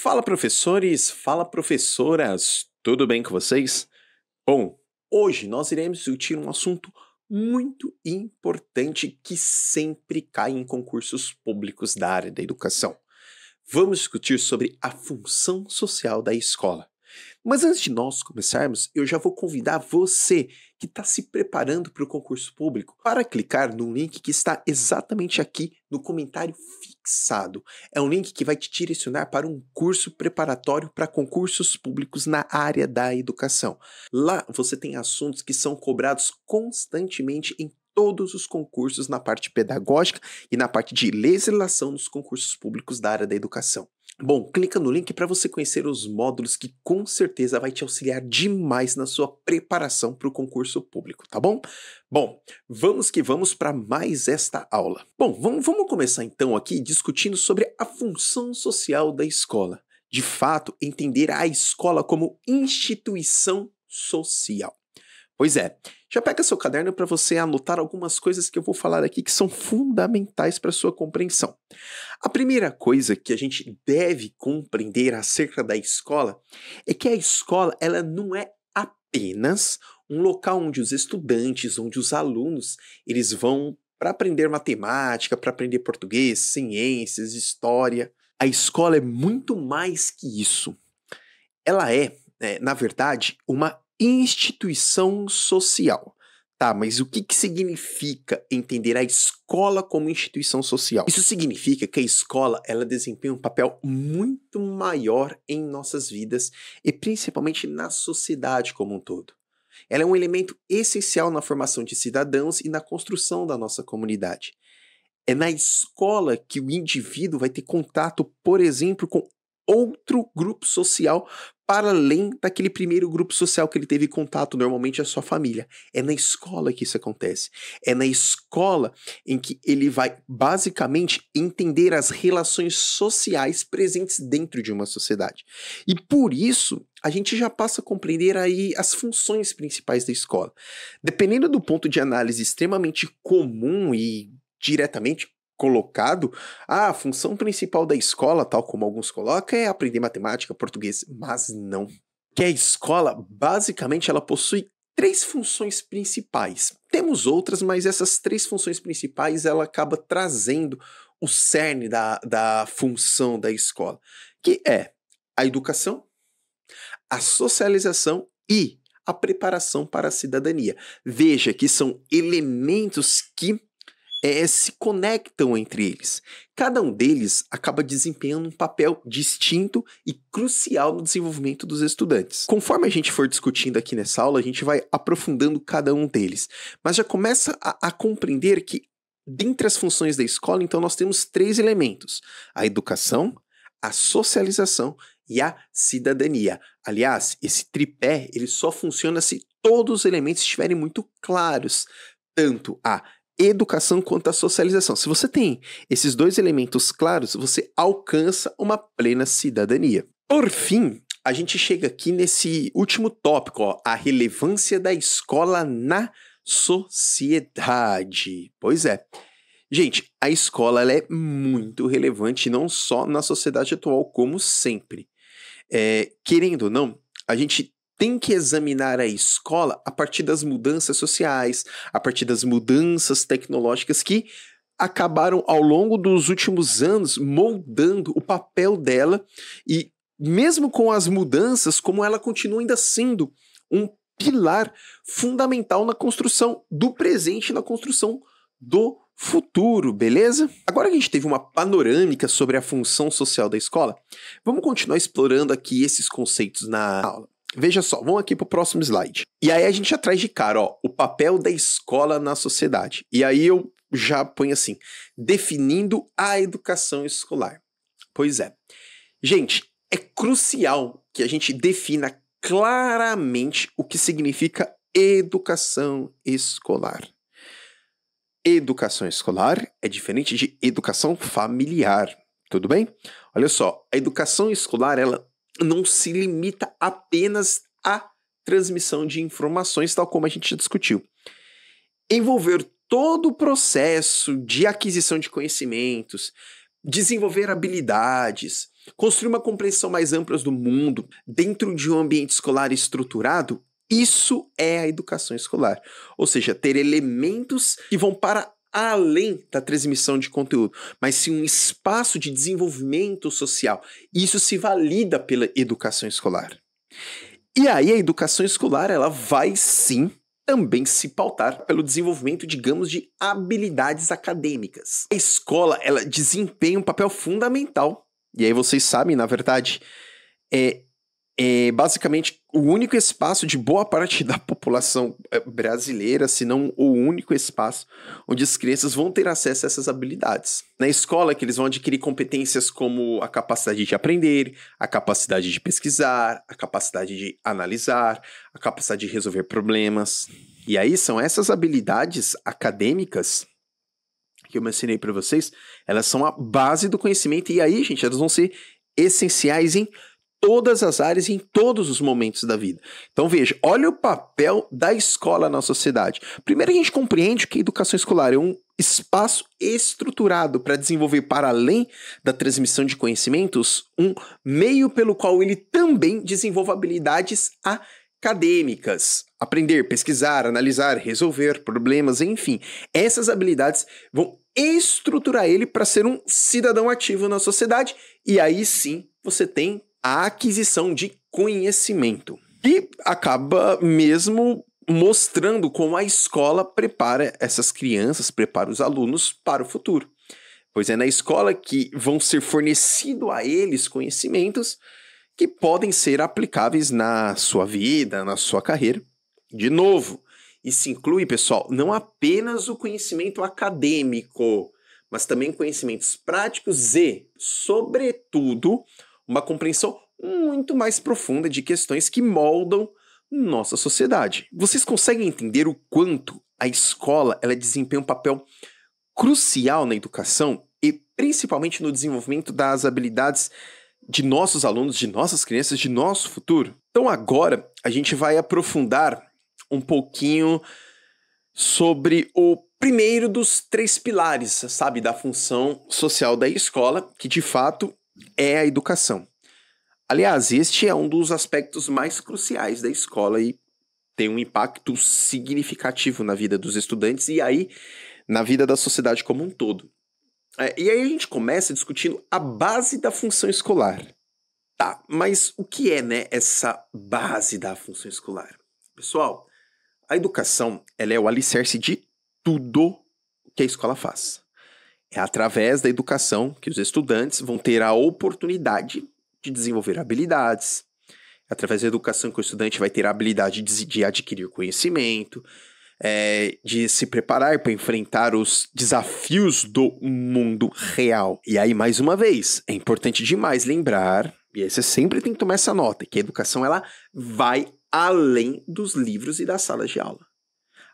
Fala professores, fala professoras, tudo bem com vocês? Bom, hoje nós iremos discutir um assunto muito importante que sempre cai em concursos públicos da área da educação. Vamos discutir sobre a função social da escola. Mas antes de nós começarmos, eu já vou convidar você que está se preparando para o concurso público para clicar no link que está exatamente aqui no comentário fixado. É um link que vai te direcionar para um curso preparatório para concursos públicos na área da educação. Lá você tem assuntos que são cobrados constantemente em todos os concursos na parte pedagógica e na parte de legislação dos concursos públicos da área da educação. Bom, clica no link para você conhecer os módulos que com certeza vai te auxiliar demais na sua preparação para o concurso público, tá bom? Bom, vamos que vamos para mais esta aula. Bom, vamos, vamos começar então aqui discutindo sobre a função social da escola. De fato, entender a escola como instituição social. Pois é. Já pega seu caderno para você anotar algumas coisas que eu vou falar aqui que são fundamentais para sua compreensão. A primeira coisa que a gente deve compreender acerca da escola é que a escola ela não é apenas um local onde os estudantes, onde os alunos, eles vão para aprender matemática, para aprender português, ciências, história. A escola é muito mais que isso. Ela é, é na verdade, uma instituição social. Tá, mas o que, que significa entender a escola como instituição social? Isso significa que a escola ela desempenha um papel muito maior em nossas vidas e principalmente na sociedade como um todo. Ela é um elemento essencial na formação de cidadãos e na construção da nossa comunidade. É na escola que o indivíduo vai ter contato, por exemplo, com outro grupo social para além daquele primeiro grupo social que ele teve contato, normalmente é sua família. É na escola que isso acontece. É na escola em que ele vai basicamente entender as relações sociais presentes dentro de uma sociedade. E por isso, a gente já passa a compreender aí as funções principais da escola. Dependendo do ponto de análise extremamente comum e diretamente colocado, ah, a função principal da escola, tal como alguns colocam, é aprender matemática, português, mas não. Que a escola, basicamente, ela possui três funções principais. Temos outras, mas essas três funções principais ela acaba trazendo o cerne da, da função da escola, que é a educação, a socialização e a preparação para a cidadania. Veja que são elementos que é, é, se conectam entre eles. Cada um deles acaba desempenhando um papel distinto e crucial no desenvolvimento dos estudantes. Conforme a gente for discutindo aqui nessa aula, a gente vai aprofundando cada um deles, mas já começa a, a compreender que dentre as funções da escola, então, nós temos três elementos: a educação, a socialização e a cidadania. Aliás, esse tripé ele só funciona se todos os elementos estiverem muito claros, tanto a educação quanto à socialização. Se você tem esses dois elementos claros, você alcança uma plena cidadania. Por fim, a gente chega aqui nesse último tópico, ó, a relevância da escola na sociedade. Pois é. Gente, a escola é muito relevante, não só na sociedade atual, como sempre. É, querendo ou não, a gente tem que examinar a escola a partir das mudanças sociais, a partir das mudanças tecnológicas que acabaram ao longo dos últimos anos moldando o papel dela e mesmo com as mudanças, como ela continua ainda sendo um pilar fundamental na construção do presente, na construção do futuro, beleza? Agora que a gente teve uma panorâmica sobre a função social da escola, vamos continuar explorando aqui esses conceitos na aula. Veja só, vamos aqui para o próximo slide. E aí a gente atrás de cara, ó, o papel da escola na sociedade. E aí eu já ponho assim: definindo a educação escolar. Pois é. Gente, é crucial que a gente defina claramente o que significa educação escolar. Educação escolar é diferente de educação familiar, tudo bem? Olha só, a educação escolar ela não se limita apenas à transmissão de informações, tal como a gente já discutiu. Envolver todo o processo de aquisição de conhecimentos, desenvolver habilidades, construir uma compreensão mais ampla do mundo dentro de um ambiente escolar estruturado, isso é a educação escolar. Ou seja, ter elementos que vão para além da transmissão de conteúdo, mas sim um espaço de desenvolvimento social. Isso se valida pela educação escolar. E aí a educação escolar, ela vai sim também se pautar pelo desenvolvimento, digamos, de habilidades acadêmicas. A escola, ela desempenha um papel fundamental. E aí vocês sabem, na verdade, é é basicamente o único espaço de boa parte da população é, brasileira, se não o único espaço onde as crianças vão ter acesso a essas habilidades. Na escola que eles vão adquirir competências como a capacidade de aprender, a capacidade de pesquisar, a capacidade de analisar, a capacidade de resolver problemas. E aí são essas habilidades acadêmicas que eu mencionei para vocês, elas são a base do conhecimento e aí, gente, elas vão ser essenciais em todas as áreas e em todos os momentos da vida. Então veja, olha o papel da escola na sociedade. Primeiro a gente compreende que a educação escolar é um espaço estruturado para desenvolver para além da transmissão de conhecimentos um meio pelo qual ele também desenvolve habilidades acadêmicas. Aprender, pesquisar, analisar, resolver problemas, enfim. Essas habilidades vão estruturar ele para ser um cidadão ativo na sociedade e aí sim você tem a aquisição de conhecimento. E acaba mesmo mostrando como a escola prepara essas crianças, prepara os alunos para o futuro. Pois é na escola que vão ser fornecidos a eles conhecimentos que podem ser aplicáveis na sua vida, na sua carreira. De novo, isso inclui, pessoal, não apenas o conhecimento acadêmico, mas também conhecimentos práticos e, sobretudo, uma compreensão muito mais profunda de questões que moldam nossa sociedade. Vocês conseguem entender o quanto a escola ela desempenha um papel crucial na educação e principalmente no desenvolvimento das habilidades de nossos alunos, de nossas crianças, de nosso futuro? Então agora a gente vai aprofundar um pouquinho sobre o primeiro dos três pilares, sabe, da função social da escola, que de fato é a educação. Aliás, este é um dos aspectos mais cruciais da escola e tem um impacto significativo na vida dos estudantes e aí na vida da sociedade como um todo. É, e aí a gente começa discutindo a base da função escolar. Tá, mas o que é, né, essa base da função escolar? Pessoal, a educação, ela é o alicerce de tudo que a escola faz. É através da educação que os estudantes vão ter a oportunidade de desenvolver habilidades. É através da educação que o estudante vai ter a habilidade de, de adquirir conhecimento, é, de se preparar para enfrentar os desafios do mundo real. E aí, mais uma vez, é importante demais lembrar, e aí você sempre tem que tomar essa nota, que a educação ela vai além dos livros e das salas de aula.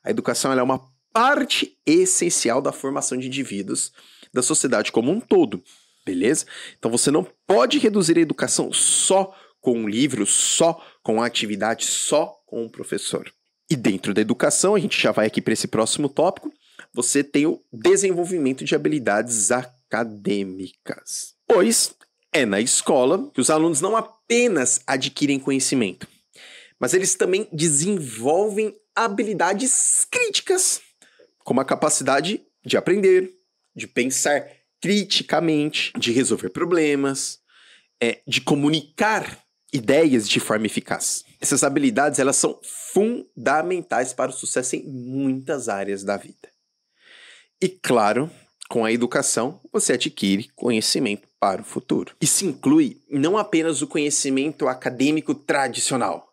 A educação é uma parte essencial da formação de indivíduos da sociedade como um todo, beleza? Então você não pode reduzir a educação só com um livro, só com a atividade, só com um professor. E dentro da educação, a gente já vai aqui para esse próximo tópico, você tem o desenvolvimento de habilidades acadêmicas. Pois é na escola que os alunos não apenas adquirem conhecimento, mas eles também desenvolvem habilidades críticas como a capacidade de aprender, de pensar criticamente, de resolver problemas, é, de comunicar ideias de forma eficaz. Essas habilidades elas são fundamentais para o sucesso em muitas áreas da vida. E claro, com a educação você adquire conhecimento para o futuro. Isso inclui não apenas o conhecimento acadêmico tradicional,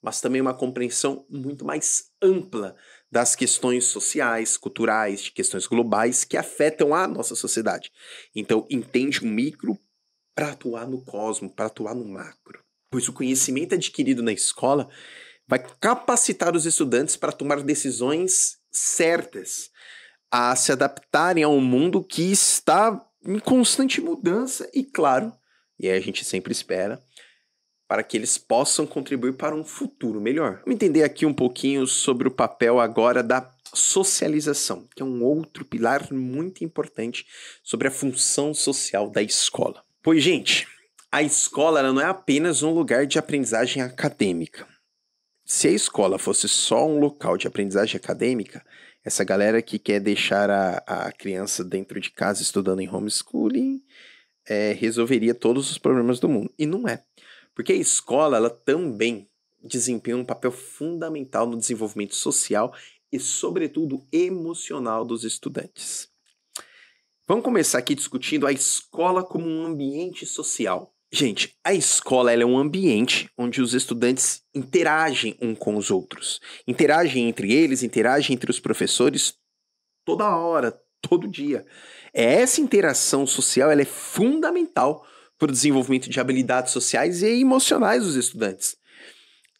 mas também uma compreensão muito mais ampla das questões sociais, culturais, de questões globais que afetam a nossa sociedade. Então, entende o micro para atuar no cosmo, para atuar no macro. Pois o conhecimento adquirido na escola vai capacitar os estudantes para tomar decisões certas, a se adaptarem a um mundo que está em constante mudança e, claro, e a gente sempre espera, para que eles possam contribuir para um futuro melhor. Vamos entender aqui um pouquinho sobre o papel agora da socialização, que é um outro pilar muito importante sobre a função social da escola. Pois, gente, a escola não é apenas um lugar de aprendizagem acadêmica. Se a escola fosse só um local de aprendizagem acadêmica, essa galera que quer deixar a, a criança dentro de casa estudando em homeschooling é, resolveria todos os problemas do mundo. E não é. Porque a escola ela também desempenha um papel fundamental no desenvolvimento social e, sobretudo, emocional dos estudantes. Vamos começar aqui discutindo a escola como um ambiente social. Gente, a escola é um ambiente onde os estudantes interagem um com os outros. Interagem entre eles, interagem entre os professores toda hora, todo dia. Essa interação social é fundamental para o desenvolvimento de habilidades sociais e emocionais dos estudantes.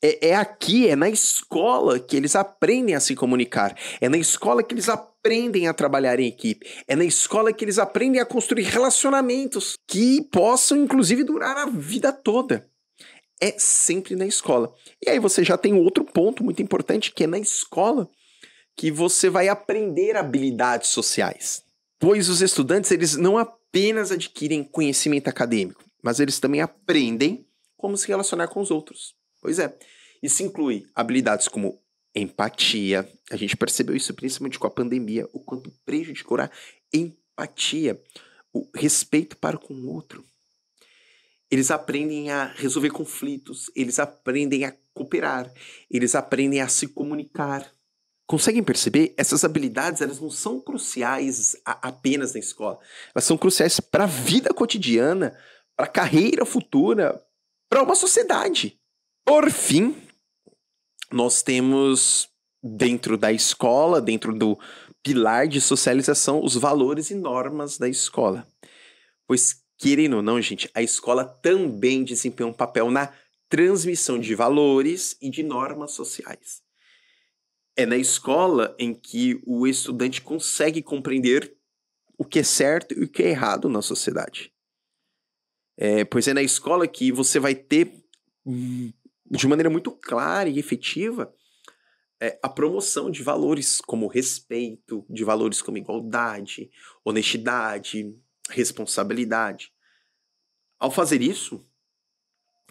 É, é, aqui, é na escola que eles aprendem a se comunicar, é na escola que eles aprendem a trabalhar em equipe, é na escola que eles aprendem a construir relacionamentos que possam, inclusive, durar a vida toda. É sempre na escola. E aí você já tem outro ponto muito importante, que é na escola que você vai aprender habilidades sociais. Pois os estudantes, eles não aprendem apenas adquirem conhecimento acadêmico, mas eles também aprendem como se relacionar com os outros. Pois é. Isso inclui habilidades como empatia. A gente percebeu isso principalmente com a pandemia, o quanto prejudicou a empatia, o respeito para com o outro. Eles aprendem a resolver conflitos, eles aprendem a cooperar, eles aprendem a se comunicar. Conseguem perceber? Essas habilidades elas não são cruciais a, apenas na escola. Elas são cruciais para a vida cotidiana, para a carreira futura, para uma sociedade. Por fim, nós temos dentro da escola, dentro do pilar de socialização, os valores e normas da escola. Pois, querendo ou não, gente, a escola também desempenha um papel na transmissão de valores e de normas sociais. É na escola em que o estudante consegue compreender o que é certo e o que é errado na sociedade. É, pois é na escola que você vai ter, hum, de maneira muito clara e efetiva, é, a promoção de valores como respeito, de valores como igualdade, honestidade, responsabilidade. Ao fazer isso,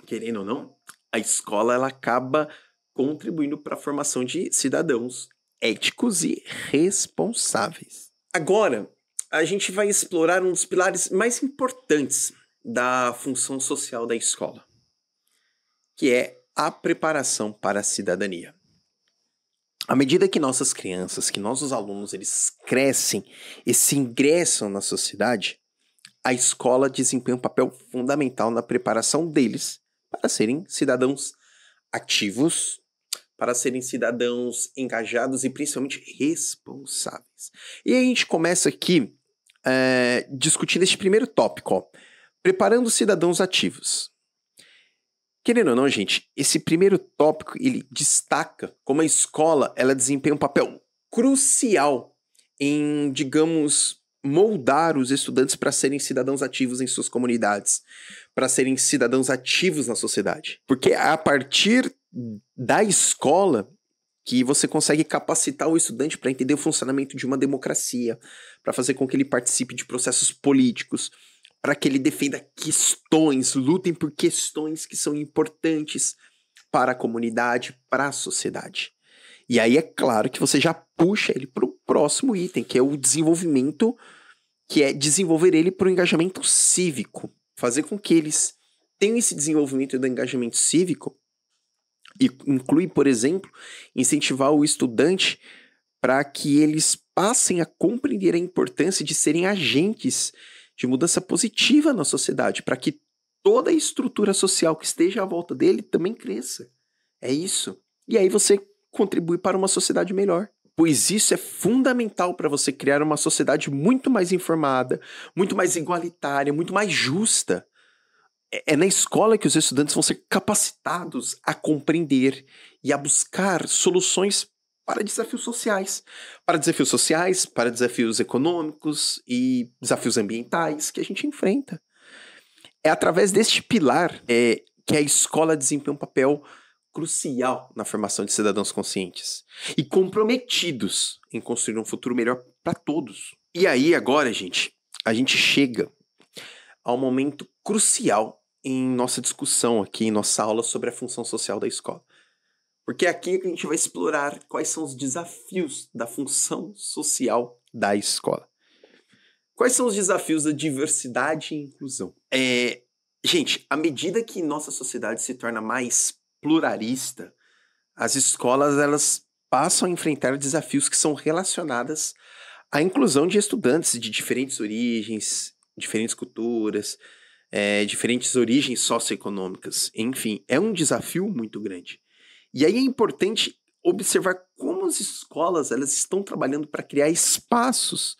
querendo ou não, a escola ela acaba contribuindo para a formação de cidadãos éticos e responsáveis. Agora, a gente vai explorar um dos pilares mais importantes da função social da escola, que é a preparação para a cidadania. À medida que nossas crianças, que nossos alunos, eles crescem e se ingressam na sociedade, a escola desempenha um papel fundamental na preparação deles para serem cidadãos ativos para serem cidadãos engajados e principalmente responsáveis. E a gente começa aqui é, discutindo este primeiro tópico, ó, preparando cidadãos ativos. Querendo ou não, gente, esse primeiro tópico ele destaca como a escola ela desempenha um papel crucial em, digamos, moldar os estudantes para serem cidadãos ativos em suas comunidades, para serem cidadãos ativos na sociedade. Porque a partir da escola que você consegue capacitar o estudante para entender o funcionamento de uma democracia, para fazer com que ele participe de processos políticos, para que ele defenda questões, lutem por questões que são importantes para a comunidade, para a sociedade. E aí é claro que você já puxa ele para o próximo item, que é o desenvolvimento, que é desenvolver ele para o engajamento cívico, fazer com que eles tenham esse desenvolvimento do engajamento cívico e inclui, por exemplo, incentivar o estudante para que eles passem a compreender a importância de serem agentes de mudança positiva na sociedade, para que toda a estrutura social que esteja à volta dele também cresça. É isso. E aí você contribui para uma sociedade melhor. Pois isso é fundamental para você criar uma sociedade muito mais informada, muito mais igualitária, muito mais justa. É, é na escola que os estudantes vão ser capacitados a compreender e a buscar soluções para desafios sociais, para desafios sociais, para desafios econômicos e desafios ambientais que a gente enfrenta. É através deste pilar é, que a escola desempenha um papel crucial na formação de cidadãos conscientes e comprometidos em construir um futuro melhor para todos. E aí agora, gente, a gente chega ao momento crucial em nossa discussão aqui, em nossa aula sobre a função social da escola. Porque é aqui que a gente vai explorar quais são os desafios da função social da escola. Quais são os desafios da diversidade e inclusão? É, gente, à medida que nossa sociedade se torna mais pluralista, as escolas elas passam a enfrentar desafios que são relacionadas à inclusão de estudantes de diferentes origens, diferentes culturas, é, diferentes origens socioeconômicas. Enfim, é um desafio muito grande. E aí é importante observar como as escolas elas estão trabalhando para criar espaços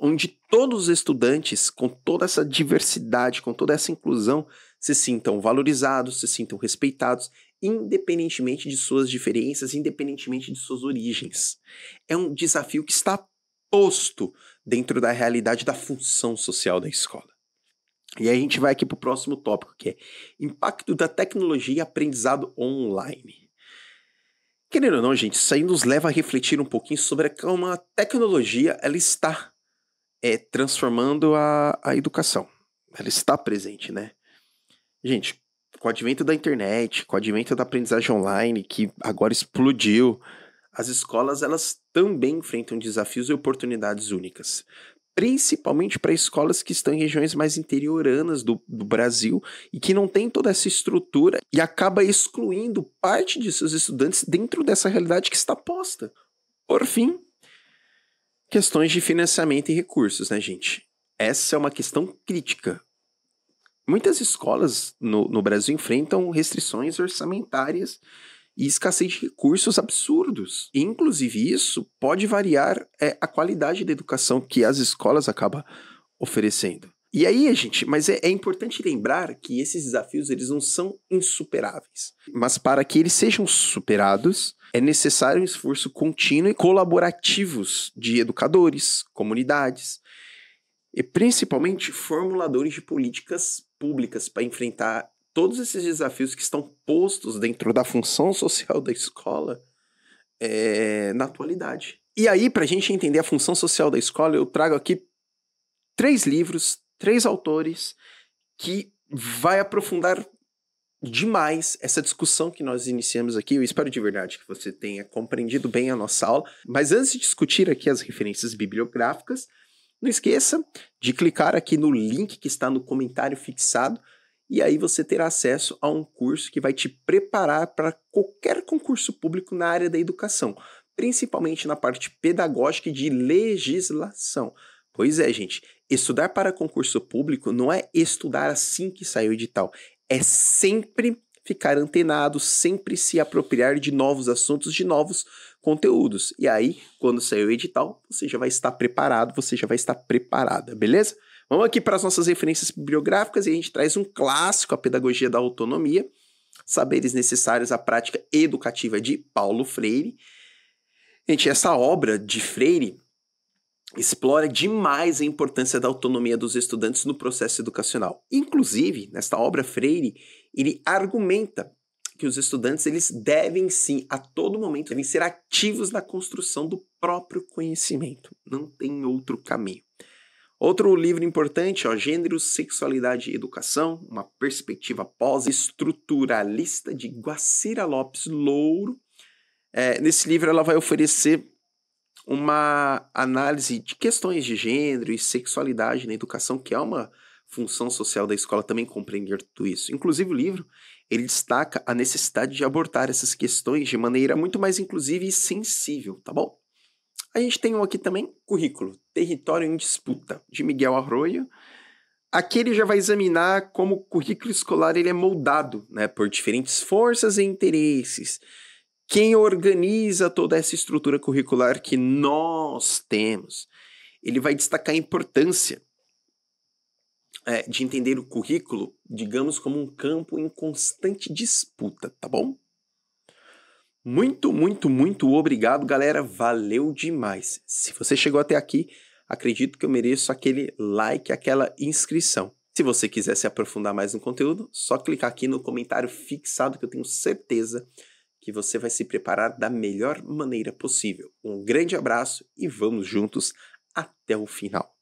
onde todos os estudantes, com toda essa diversidade, com toda essa inclusão, se sintam valorizados, se sintam respeitados, independentemente de suas diferenças, independentemente de suas origens. É um desafio que está posto dentro da realidade da função social da escola. E aí a gente vai aqui para o próximo tópico, que é impacto da tecnologia e aprendizado online. Querendo ou não, gente, isso aí nos leva a refletir um pouquinho sobre como a tecnologia ela está é, transformando a, a educação. Ela está presente, né? Gente, com o advento da internet, com o advento da aprendizagem online, que agora explodiu, as escolas elas também enfrentam desafios e oportunidades únicas principalmente para escolas que estão em regiões mais interioranas do, do, Brasil e que não tem toda essa estrutura e acaba excluindo parte de seus estudantes dentro dessa realidade que está posta. Por fim, questões de financiamento e recursos, né, gente? Essa é uma questão crítica. Muitas escolas no, no Brasil enfrentam restrições orçamentárias e escassez de recursos absurdos. inclusive, isso pode variar é, a qualidade da educação que as escolas acabam oferecendo. E aí, gente, mas é, é, importante lembrar que esses desafios eles não são insuperáveis. Mas para que eles sejam superados, é necessário um esforço contínuo e colaborativos de educadores, comunidades e principalmente formuladores de políticas públicas para enfrentar todos esses desafios que estão postos dentro da função social da escola é, na atualidade. E aí, para a gente entender a função social da escola, eu trago aqui três livros, três autores que vai aprofundar demais essa discussão que nós iniciamos aqui. Eu espero de verdade que você tenha compreendido bem a nossa aula. Mas antes de discutir aqui as referências bibliográficas, não esqueça de clicar aqui no link que está no comentário fixado e aí você terá acesso a um curso que vai te preparar para qualquer concurso público na área da educação, principalmente na parte pedagógica e de legislação. Pois é, gente, estudar para concurso público não é estudar assim que saiu o edital, é sempre ficar antenado, sempre se apropriar de novos assuntos, de novos conteúdos. E aí, quando sair o edital, você já vai estar preparado, você já vai estar preparada, beleza? Vamos aqui para as nossas referências bibliográficas e a gente traz um clássico, a Pedagogia da Autonomia, Saberes Necessários à Prática Educativa de Paulo Freire. Gente, essa obra de Freire explora demais a importância da autonomia dos estudantes no processo educacional. Inclusive, nesta obra Freire, ele argumenta que os estudantes eles devem sim, a todo momento, devem ser ativos na construção do próprio conhecimento. Não tem outro caminho. Outro livro importante, ó, Gênero, Sexualidade e Educação, uma perspectiva pós-estruturalista de Guacira Lopes Louro. É, nesse livro ela vai oferecer uma análise de questões de gênero e sexualidade na educação, que é uma função social da escola também compreender tudo isso. Inclusive o livro, ele destaca a necessidade de abordar essas questões de maneira muito mais inclusiva e sensível, tá bom? A gente tem um aqui também, currículo, território em disputa, de Miguel Arroio. Aqui ele já vai examinar como o currículo escolar ele é moldado né, por diferentes forças e interesses. Quem organiza toda essa estrutura curricular que nós temos? Ele vai destacar a importância é, de entender o currículo, digamos, como um campo em constante disputa, tá bom? Muito, muito, muito obrigado, galera. Valeu demais. Se você chegou até aqui, acredito que eu mereço aquele like, aquela inscrição. Se você quiser se aprofundar mais no conteúdo, só clicar aqui no comentário fixado que eu tenho certeza que você vai se preparar da melhor maneira possível. Um grande abraço e vamos juntos até o final.